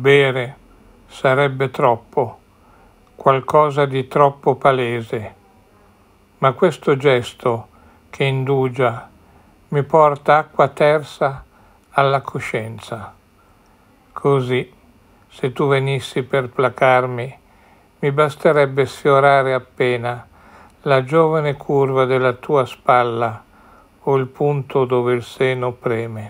bere, sarebbe troppo, qualcosa di troppo palese. Ma questo gesto che indugia mi porta acqua tersa alla coscienza. Così, se tu venissi per placarmi, mi basterebbe sfiorare appena la giovane curva della tua spalla o il punto dove il seno preme.